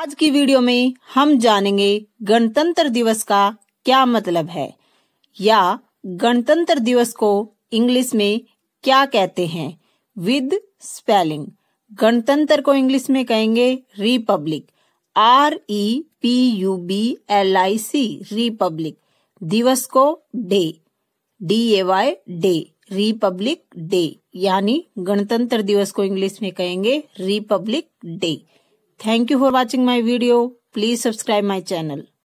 आज की वीडियो में हम जानेंगे गणतंत्र दिवस का क्या मतलब है या गणतंत्र दिवस को इंग्लिश में क्या कहते हैं विद स्पेलिंग गणतंत्र को इंग्लिश में कहेंगे republic R E P U B L I C republic दिवस को day D A Y day republic day यानी गणतंत्र दिवस को इंग्लिश में कहेंगे republic day Thank you for watching my video. Please subscribe my channel.